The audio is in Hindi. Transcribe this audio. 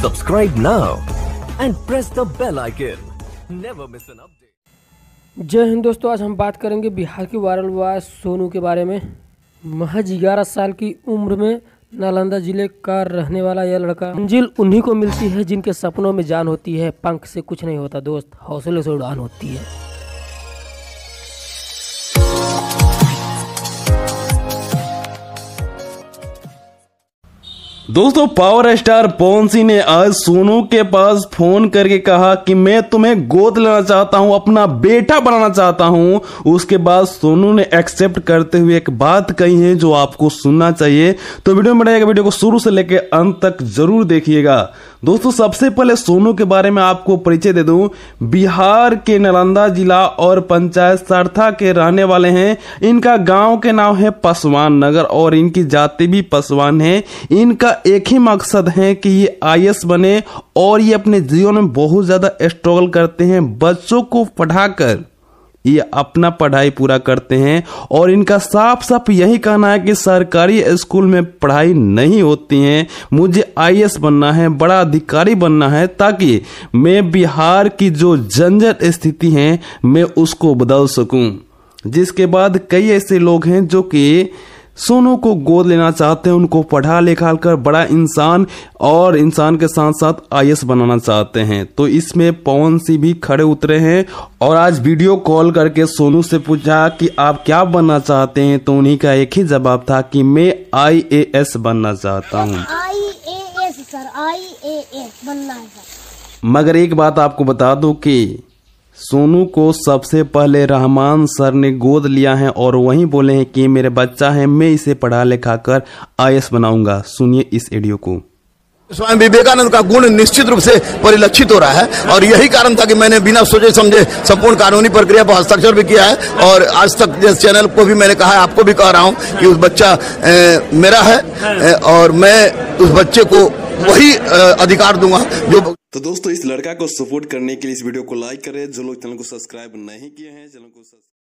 subscribe now and press the bell icon never miss an update जय हिंद दोस्तों आज हम बात करेंगे बिहार की वायरल हुआ सोनू के बारे में महज ग्यारह साल की उम्र में नालंदा जिले का रहने वाला यह लड़का मंजिल उन्हीं को मिलती है जिनके सपनों में जान होती है पंख से कुछ नहीं होता दोस्त हौसले से उड़ान होती है दोस्तों पावर स्टार पोन्सी ने आज सोनू के पास फोन करके कहा कि मैं तुम्हें गोद लेना चाहता हूं अपना बेटा बनाना चाहता हूं उसके बाद सोनू ने एक्सेप्ट करते हुए एक बात कही है जो आपको सुनना चाहिए तो वीडियो में बनाएगा वीडियो को शुरू से लेकर अंत तक जरूर देखिएगा दोस्तों सबसे पहले सोनू के बारे में आपको परिचय दे दूं बिहार के नालंदा जिला और पंचायत सरथा के रहने वाले हैं इनका गांव के नाम है पसवान नगर और इनकी जाति भी पसवान है इनका एक ही मकसद है कि ये आई बने और ये अपने जीवन में बहुत ज़्यादा स्ट्रगल करते हैं बच्चों को पढ़ाकर ये अपना पढ़ाई पूरा करते हैं और इनका साफ साफ यही कहना है कि सरकारी स्कूल में पढ़ाई नहीं होती है मुझे आई बनना है बड़ा अधिकारी बनना है ताकि मैं बिहार की जो झंझट स्थिति है मैं उसको बदल सकूं जिसके बाद कई ऐसे लोग हैं जो कि सोनू को गोद लेना चाहते हैं उनको पढ़ा लिखा कर बड़ा इंसान और इंसान के साथ साथ आई बनाना चाहते हैं तो इसमें पवन सिंह भी खड़े उतरे हैं और आज वीडियो कॉल करके सोनू से पूछा कि आप क्या बनना चाहते हैं तो उन्हीं का एक ही जवाब था कि मैं आई बनना चाहता हूँ मगर एक बात आपको बता दूं कि सोनू को सबसे पहले रहमान सर ने गोद लिया है और वहीं बोले हैं कि मेरे बच्चा है मैं इसे पढ़ा लिखा कर आई बनाऊंगा सुनिए इस एडियो को स्वामी विवेकानंद का गुण निश्चित रूप से परिलक्षित हो रहा है और यही कारण था कि मैंने बिना सोचे समझे संपूर्ण कानूनी प्रक्रिया पर हस्ताक्षर भी किया है और आज तक जिस चैनल को भी मैंने कहा है आपको भी कह रहा हूं कि उस बच्चा ए, मेरा है ए, और मैं उस बच्चे को वही अधिकार दूंगा जो तो दोस्तों इस लड़का को सपोर्ट करने के लिए इस वीडियो को लाइक करें जो लोग चैनल को सब्सक्राइब नहीं किए हैं चैनल को